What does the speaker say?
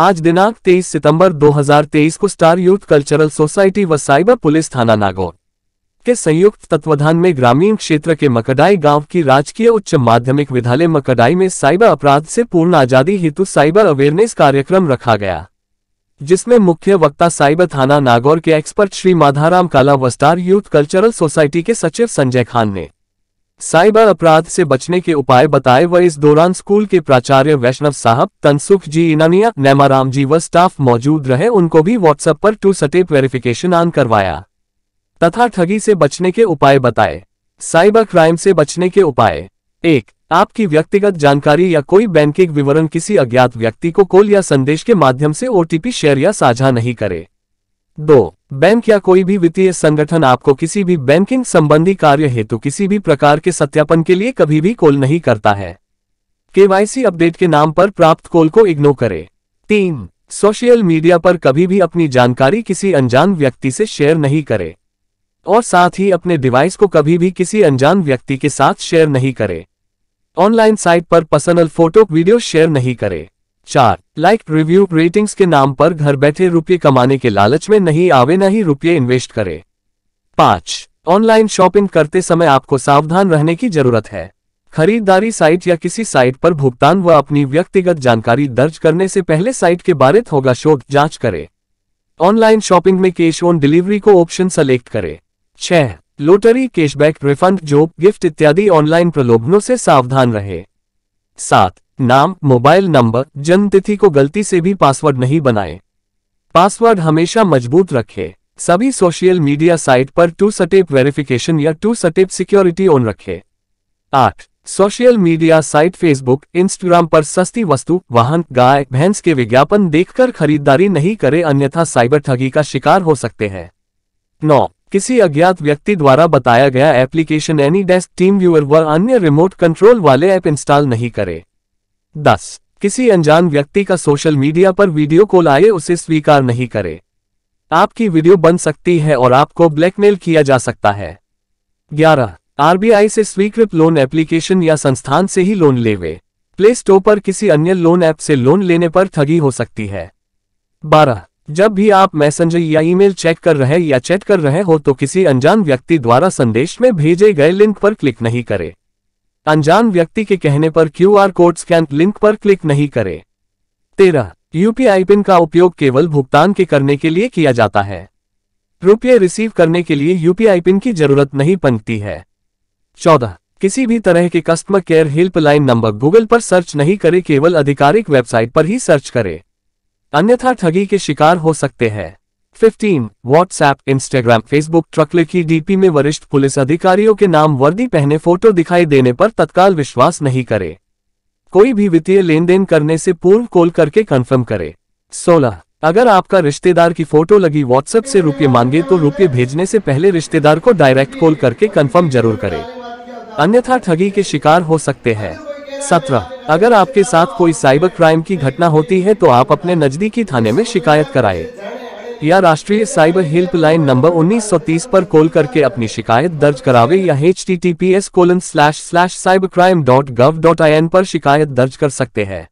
आज दिनांक 23 सितंबर 2023 को स्टार यूथ कल्चरल सोसाइटी व साइबर पुलिस थाना नागौर के संयुक्त तत्वाधान में ग्रामीण क्षेत्र के मकडाई गांव की राजकीय उच्च माध्यमिक विद्यालय मकडाई में साइबर अपराध से पूर्ण आजादी हेतु साइबर अवेयरनेस कार्यक्रम रखा गया जिसमें मुख्य वक्ता साइबर थाना नागौर के एक्सपर्ट श्री माधाराम काला व स्टार यूथ कल्चरल सोसाइटी के सचिव संजय खान ने साइबर अपराध से बचने के उपाय बताए व इस दौरान स्कूल के प्राचार्य वैष्णव साहब तनसुख जी इनानिया नैमाराम जी व स्टाफ मौजूद रहे उनको भी व्हाट्सएप पर टू सटेप वेरिफिकेशन ऑन करवाया तथा ठगी से बचने के उपाय बताए साइबर क्राइम से बचने के उपाय एक आपकी व्यक्तिगत जानकारी या कोई बैंकिंग विवरण किसी अज्ञात व्यक्ति को कॉल या संदेश के माध्यम से ओटीपी शेयर या साझा नहीं करें दो बैंक या कोई भी वित्तीय संगठन आपको किसी भी बैंकिंग संबंधी कार्य हेतु किसी भी प्रकार के सत्यापन के लिए कभी भी कॉल नहीं करता है केवाईसी अपडेट के नाम पर प्राप्त कॉल को इग्नोर करें तीन सोशल मीडिया पर कभी भी अपनी जानकारी किसी अनजान व्यक्ति से शेयर नहीं करे और साथ ही अपने डिवाइस को कभी भी किसी अनजान व्यक्ति के साथ शेयर नहीं करे ऑनलाइन साइट पर पर्सनल फोटो वीडियो शेयर नहीं करें चार लाइक रिव्यू रेटिंग्स के नाम पर घर बैठे रुपये कमाने के लालच में नहीं आवे न ही रुपये इन्वेस्ट करें पांच ऑनलाइन शॉपिंग करते समय आपको सावधान रहने की जरूरत है खरीदारी साइट या किसी साइट पर भुगतान व अपनी व्यक्तिगत जानकारी दर्ज करने से पहले साइट के बारे होगा शोध जांच करें ऑनलाइन शॉपिंग में कैश ऑन डिलीवरी को ऑप्शन सेलेक्ट करें छह lottery cashback refund job gift इत्यादि ऑनलाइन प्रलोभनों से सावधान रहे सात नाम मोबाइल नंबर जन्मतिथि को गलती से भी पासवर्ड नहीं बनाएं। पासवर्ड हमेशा मजबूत रखें। सभी सोशल मीडिया साइट पर टू सटेप वेरिफिकेशन या टू सटेप सिक्योरिटी ऑन रखें। आठ social media site Facebook Instagram पर सस्ती वस्तु वाहन गाय भैंस के विज्ञापन देखकर खरीदारी नहीं करें अन्यथा साइबर ठगी का शिकार हो सकते हैं नौ किसी अज्ञात व्यक्ति द्वारा बताया गया application AnyDesk TeamViewer व अन्य रिमोट कंट्रोल वाले ऐप इंस्टॉल नहीं करें दस किसी अनजान व्यक्ति का सोशल मीडिया पर वीडियो कॉल आए उसे स्वीकार नहीं करें आपकी वीडियो बन सकती है और आपको ब्लैकमेल किया जा सकता है ग्यारह आरबीआई से स्वीकृत लोन एप्लीकेशन या संस्थान से ही लोन लेवे प्ले स्टोर पर किसी अन्य लोन ऐप से लोन लेने पर ठगी हो सकती है बारह जब भी आप मैसेंजर या ईमेल चेक कर रहे या चैट कर रहे हो तो किसी अनजान व्यक्ति द्वारा संदेश में भेजे गए लिंक पर क्लिक नहीं करें अनजान व्यक्ति के कहने पर क्यूआर कोड स्कैन लिंक पर क्लिक नहीं करें तेरह यूपीआई पिन का उपयोग केवल भुगतान के करने के लिए किया जाता है रुपये रिसीव करने के लिए यूपीआई पिन की जरूरत नहीं पनती है चौदह किसी भी तरह के customer care helpline number Google पर सर्च नहीं करें केवल आधिकारिक वेबसाइट पर ही सर्च करें अन्यथा ठगी के शिकार हो सकते हैं फिफ्टीन व्हाट्सएप इंस्टाग्राम फेसबुक ट्रक लिखी डीपी में वरिष्ठ पुलिस अधिकारियों के नाम वर्दी पहने फोटो दिखाई देने पर तत्काल विश्वास नहीं करे कोई भी वित्तीय लेन देन करने से पूर्व कॉल करके कंफर्म करे सोलह अगर आपका रिश्तेदार की फोटो लगी व्हाट्सएप से रुपये मांगे तो रुपये भेजने से पहले रिश्तेदार को डायरेक्ट कॉल करके कंफर्म जरूर करें अन्यथा ठगी के शिकार हो सकते हैं सत्रह अगर आपके साथ कोई साइबर क्राइम की घटना होती है तो आप अपने नजदीकी थाने में शिकायत कराएं। या राष्ट्रीय साइबर हेल्पलाइन नंबर 1930 पर कॉल करके अपनी शिकायत दर्ज करावे या H T T P S colon slash slash cyber crime dot gov dot I N पर शिकायत दर्ज कर सकते हैं